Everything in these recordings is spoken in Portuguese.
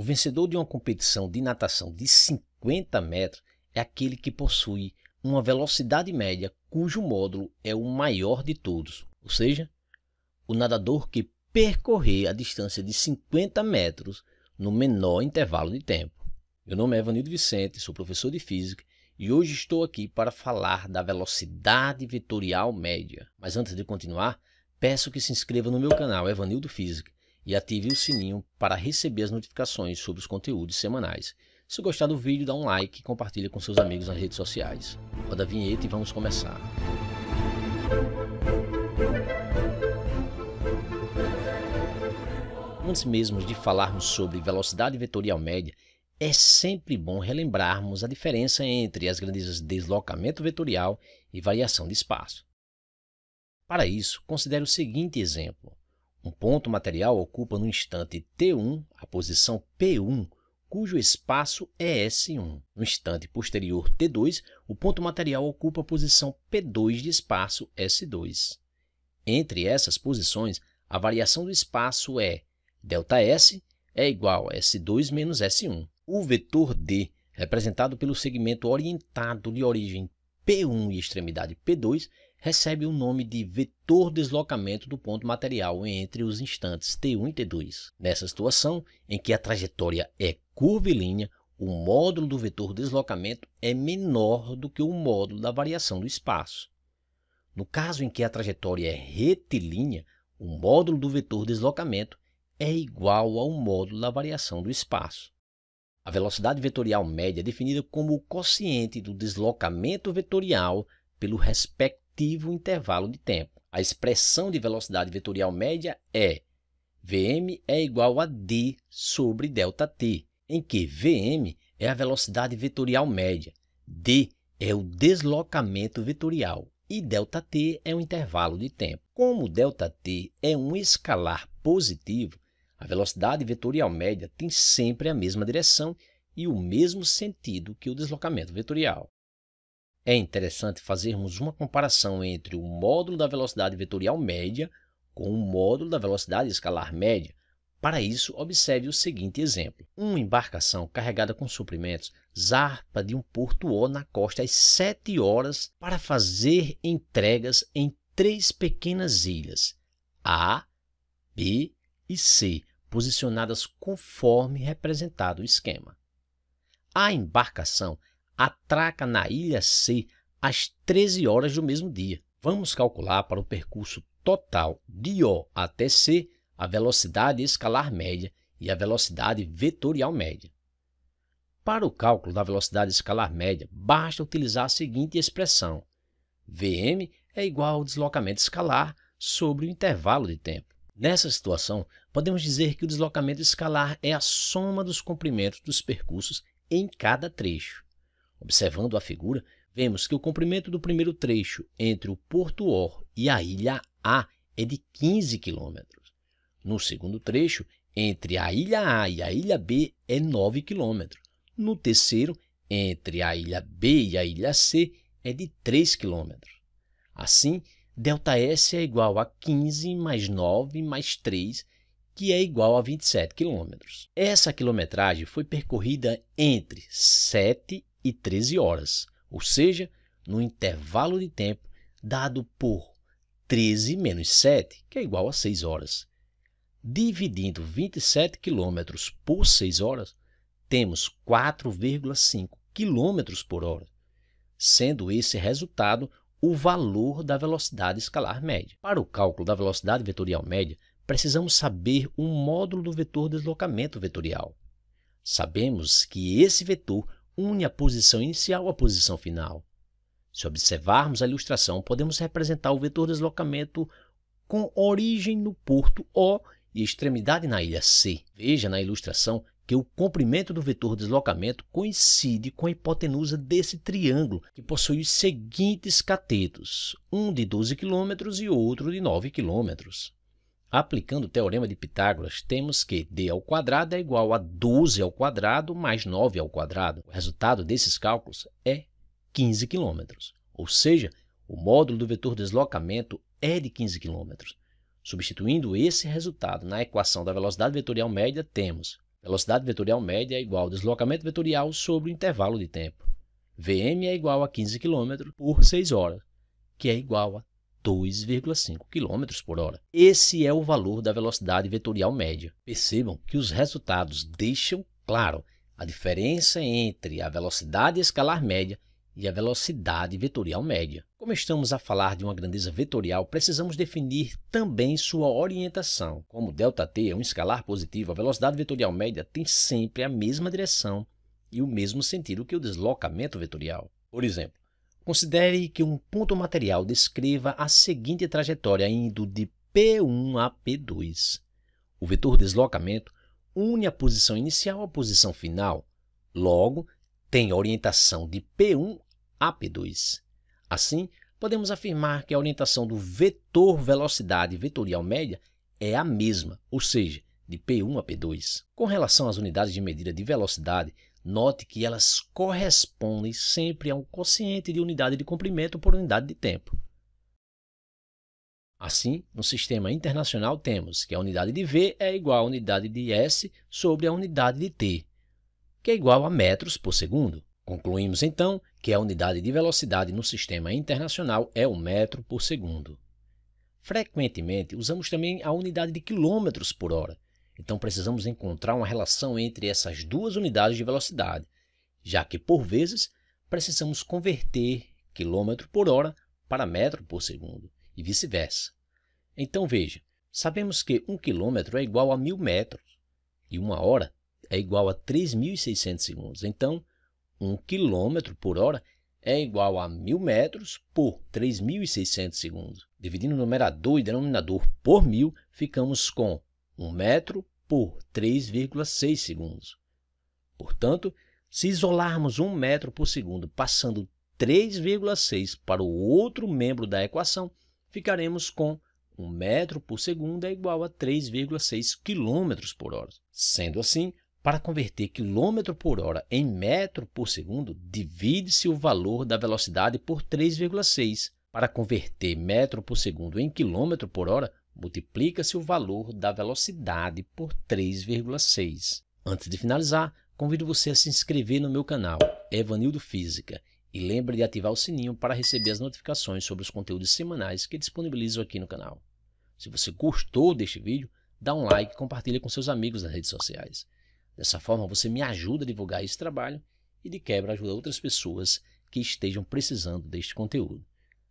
O vencedor de uma competição de natação de 50 metros é aquele que possui uma velocidade média cujo módulo é o maior de todos, ou seja, o nadador que percorrer a distância de 50 metros no menor intervalo de tempo. Meu nome é Evanildo Vicente, sou professor de física e hoje estou aqui para falar da velocidade vetorial média. Mas antes de continuar, peço que se inscreva no meu canal Evanildo Física e ative o sininho para receber as notificações sobre os conteúdos semanais. Se gostar do vídeo, dá um like e compartilha com seus amigos nas redes sociais. Roda a vinheta e vamos começar. Antes mesmo de falarmos sobre velocidade vetorial média, é sempre bom relembrarmos a diferença entre as grandezas deslocamento vetorial e variação de espaço. Para isso, considere o seguinte exemplo. Um ponto material ocupa no instante T1 a posição P1, cujo espaço é S1. No instante posterior T2, o ponto material ocupa a posição P2 de espaço S2. Entre essas posições, a variação do espaço é ΔS é igual a S2 menos S1. O vetor D, representado pelo segmento orientado de origem P1 e extremidade P2, recebe o nome de vetor deslocamento do ponto material entre os instantes t1 e t2. Nessa situação, em que a trajetória é curvilínea, o módulo do vetor deslocamento é menor do que o módulo da variação do espaço. No caso em que a trajetória é retilínea, o módulo do vetor deslocamento é igual ao módulo da variação do espaço. A velocidade vetorial média é definida como o quociente do deslocamento vetorial pelo respectivo respectivo intervalo de tempo. A expressão de velocidade vetorial média é Vm é igual a d sobre ΔT, em que Vm é a velocidade vetorial média, d é o deslocamento vetorial e ΔT é o intervalo de tempo. Como ΔT é um escalar positivo, a velocidade vetorial média tem sempre a mesma direção e o mesmo sentido que o deslocamento vetorial. É interessante fazermos uma comparação entre o módulo da velocidade vetorial média com o módulo da velocidade escalar média. Para isso, observe o seguinte exemplo. Uma embarcação carregada com suprimentos zarpa de um porto O na costa às 7 horas para fazer entregas em três pequenas ilhas, A, B e C, posicionadas conforme representado o esquema. A embarcação atraca na Ilha C às 13 horas do mesmo dia. Vamos calcular para o percurso total de O até C a velocidade escalar média e a velocidade vetorial média. Para o cálculo da velocidade escalar média, basta utilizar a seguinte expressão: Vm é igual ao deslocamento escalar sobre o intervalo de tempo. Nessa situação, podemos dizer que o deslocamento escalar é a soma dos comprimentos dos percursos em cada trecho. Observando a figura, vemos que o comprimento do primeiro trecho entre o Porto Or e a Ilha A é de 15 km. No segundo trecho, entre a Ilha A e a Ilha B é 9 km. No terceiro, entre a Ilha B e a Ilha C é de 3 km. Assim, ΔS é igual a 15 mais 9 mais 3, que é igual a 27 km. Essa quilometragem foi percorrida entre 7 e 13 horas, ou seja, no intervalo de tempo dado por 13 menos 7, que é igual a 6 horas. Dividindo 27 km por 6 horas, temos 4,5 km por hora, sendo esse resultado o valor da velocidade escalar média. Para o cálculo da velocidade vetorial média, precisamos saber o módulo do vetor deslocamento vetorial. Sabemos que esse vetor une a posição inicial à posição final. Se observarmos a ilustração, podemos representar o vetor deslocamento com origem no porto O e extremidade na ilha C. Veja na ilustração que o comprimento do vetor deslocamento coincide com a hipotenusa desse triângulo, que possui os seguintes catetos, um de 12 km e outro de 9 km. Aplicando o teorema de Pitágoras, temos que d ao quadrado é igual a 12 ao quadrado mais 9 ao quadrado. O resultado desses cálculos é 15 km, ou seja, o módulo do vetor deslocamento é de 15 km. Substituindo esse resultado na equação da velocidade vetorial média, temos velocidade vetorial média é igual ao deslocamento vetorial sobre o intervalo de tempo. Vm é igual a 15 km por 6 horas, que é igual a 2,5 km por hora. Esse é o valor da velocidade vetorial média. Percebam que os resultados deixam claro a diferença entre a velocidade escalar média e a velocidade vetorial média. Como estamos a falar de uma grandeza vetorial, precisamos definir também sua orientação. Como ΔT é um escalar positivo, a velocidade vetorial média tem sempre a mesma direção e o mesmo sentido que o deslocamento vetorial. Por exemplo, Considere que um ponto material descreva a seguinte trajetória indo de P1 a P2. O vetor deslocamento une a posição inicial à posição final, logo, tem orientação de P1 a P2. Assim, podemos afirmar que a orientação do vetor velocidade vetorial média é a mesma, ou seja, de P1 a P2. Com relação às unidades de medida de velocidade, Note que elas correspondem sempre a um quociente de unidade de comprimento por unidade de tempo. Assim, no sistema internacional temos que a unidade de V é igual à unidade de S sobre a unidade de T, que é igual a metros por segundo. Concluímos, então, que a unidade de velocidade no sistema internacional é o metro por segundo. Frequentemente, usamos também a unidade de quilômetros por hora, então precisamos encontrar uma relação entre essas duas unidades de velocidade, já que por vezes precisamos converter quilômetro por hora para metro por segundo e vice-versa. Então veja, sabemos que um quilômetro é igual a mil metros e uma hora é igual a 3.600 segundos. Então, um quilômetro por hora é igual a mil metros por 3.600 segundos. Dividindo o numerador e denominador por mil, ficamos com 1 metro por 3,6 segundos. Portanto, se isolarmos 1 metro por segundo passando 3,6 para o outro membro da equação, ficaremos com 1 metro por segundo é igual a 3,6 km por hora. Sendo assim, para converter quilômetro por hora em metro por segundo, divide-se o valor da velocidade por 3,6. Para converter metro por segundo em quilômetro por hora, multiplica-se o valor da velocidade por 3,6. Antes de finalizar, convido você a se inscrever no meu canal Evanildo Física e lembre de ativar o sininho para receber as notificações sobre os conteúdos semanais que disponibilizo aqui no canal. Se você gostou deste vídeo, dá um like e compartilha com seus amigos nas redes sociais. Dessa forma, você me ajuda a divulgar esse trabalho e, de quebra, ajuda outras pessoas que estejam precisando deste conteúdo.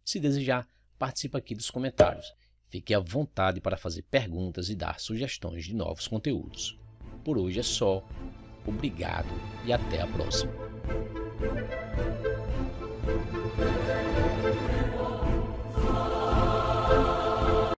Se desejar, participe aqui dos comentários Fique à vontade para fazer perguntas e dar sugestões de novos conteúdos. Por hoje é só. Obrigado e até a próxima.